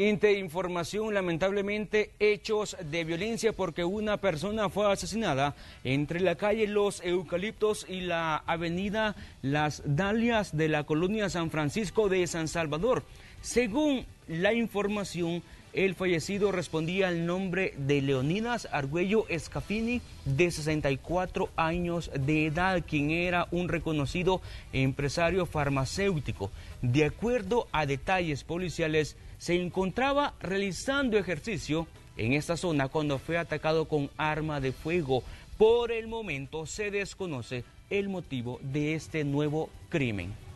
Entre información, lamentablemente, hechos de violencia porque una persona fue asesinada entre la calle Los Eucaliptos y la avenida Las Dalias de la colonia San Francisco de San Salvador. Según la información, el fallecido respondía al nombre de Leonidas Argüello Escafini, de 64 años de edad, quien era un reconocido empresario farmacéutico. De acuerdo a detalles policiales, se encontraba realizando ejercicio en esta zona cuando fue atacado con arma de fuego. Por el momento se desconoce el motivo de este nuevo crimen.